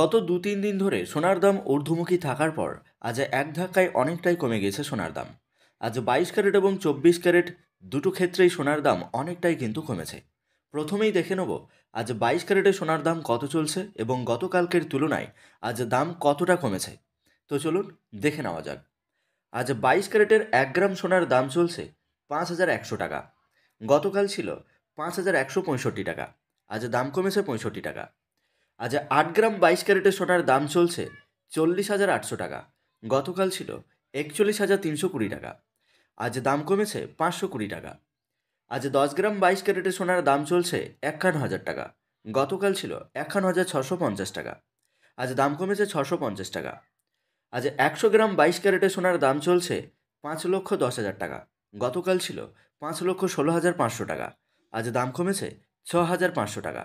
গত দু তিন দিন ধরে সোনার দাম ঊর্ধ্বমুখী থাকার পর আজ এক ধাক্কায় অনেকটাই কমে গেছে সোনার দাম আজ বাইশ ক্যারেট এবং চব্বিশ ক্যারেট দুটো ক্ষেত্রেই সোনার দাম অনেকটাই কিন্তু কমেছে প্রথমেই দেখে নেব আজ বাইশ ক্যারেটে সোনার দাম কত চলছে এবং গতকালকের তুলনায় আজ দাম কতটা কমেছে তো চলুন দেখে নেওয়া যাক আজ বাইশ ক্যারেটের এক গ্রাম সোনার দাম চলছে পাঁচ হাজার একশো টাকা গতকাল ছিল পাঁচ হাজার একশো পঁয়ষট্টি টাকা আজ দাম কমেছে পঁয়ষট্টি টাকা আজ আট গ্রাম বাইশ ক্যারেটের সোনার দাম চলছে চল্লিশ হাজার আটশো টাকা গতকাল ছিল একচল্লিশ হাজার তিনশো কুড়ি টাকা আজ দাম কমেছে পাঁচশো কুড়ি টাকা আজ দশ গ্রাম বাইশ ক্যারেটের সোনার দাম চলছে একান্ন হাজার টাকা গতকাল ছিল একান্ন হাজার ছশো পঞ্চাশ টাকা আজ দাম কমেছে ছশো পঞ্চাশ টাকা আজ একশো গ্রাম বাইশ ক্যারেটের সোনার দাম চলছে পাঁচ লক্ষ দশ হাজার টাকা গতকাল ছিল পাঁচ লক্ষ ষোলো হাজার পাঁচশো টাকা আজ দাম কমেছে ছ হাজার পাঁচশো টাকা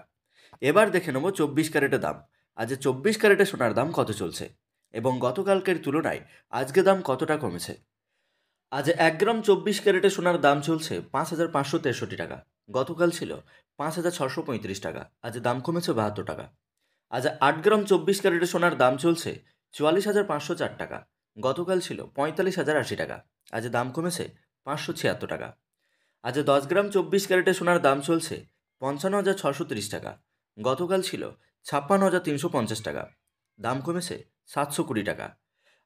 এবার দেখে নেব চব্বিশ ক্যারেটের দাম আজ চব্বিশ ক্যারেটে সোনার দাম কত চলছে এবং গতকালকের তুলনায় আজকে দাম কতটা কমেছে আজ এক গ্রাম চব্বিশ ক্যারেটে সোনার দাম চলছে পাঁচ হাজার পাঁচশো তেষট্টি টাকা গতকাল ছিল পাঁচ হাজার ছশো পঁয়ত্রিশ টাকা আজ দাম কমেছে বাহাত্তর টাকা আজ আট গ্রাম চব্বিশ ক্যারেটে সোনার দাম চলছে চুয়াল্লিশ হাজার পাঁচশো চার টাকা গতকাল ছিল পঁয়তাল্লিশ হাজার আশি টাকা আজ দাম কমেছে পাঁচশো ছিয়াত্তর টাকা আজ দশ গ্রাম চব্বিশ ক্যারেটে সোনার দাম চলছে পঞ্চান্ন হাজার ছশো তিরিশ টাকা গতকাল ছিল ছাপ্পান্ন হাজার তিনশো পঞ্চাশ টাকা দাম কমেছে সাতশো কুড়ি টাকা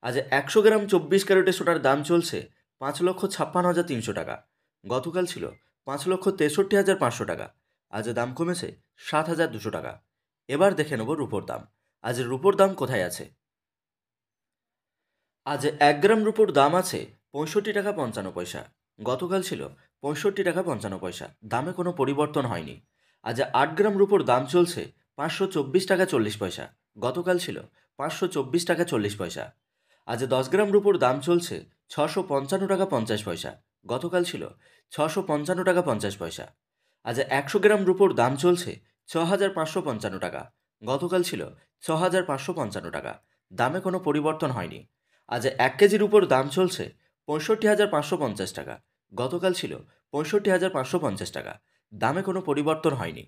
আজ একশো গ্রাম চব্বিশ ক্যারেটে সোটার দাম চলছে পাঁচ লক্ষ ছাপ্পান্ন হাজার তিনশো টাকা গতকাল ছিল পাঁচ লক্ষ তেষট্টি হাজার পাঁচশো টাকা আজ দাম কমেছে সাত হাজার দুশো টাকা এবার দেখে নেব রুপোর দাম আজ রুপোর দাম কোথায় আছে আজ এক গ্রাম রুপোর দাম আছে পঁয়ষট্টি টাকা পঞ্চান্ন পয়সা গতকাল ছিল পঁয়ষট্টি টাকা পঞ্চান্ন পয়সা দামে কোনো পরিবর্তন হয়নি আজ আট গ্রাম রুপোর দাম চলছে পাঁচশো চব্বিশ টাকা চল্লিশ পয়সা গতকাল ছিল পাঁচশো চব্বিশ টাকা চল্লিশ পয়সা আজ দশ গ্রাম রুপোর দাম চলছে ছশো পঞ্চান্ন টাকা পঞ্চাশ পয়সা গতকাল ছিল ছশো পঞ্চান্ন টাকা পঞ্চাশ পয়সা আজ একশো গ্রাম রুপোর দাম চলছে ছ হাজার পাঁচশো পঞ্চান্ন টাকা গতকাল ছিল ছ হাজার পাঁচশো পঞ্চান্ন টাকা দামে কোনো পরিবর্তন হয়নি আজ এক কেজির উপর দাম চলছে পঁয়ষট্টি হাজার পাঁচশো পঞ্চাশ টাকা গতকাল ছিল পঁয়ষট্টি হাজার পাঁচশো পঞ্চাশ টাকা দামে কোনো পরিবর্তন হয়নি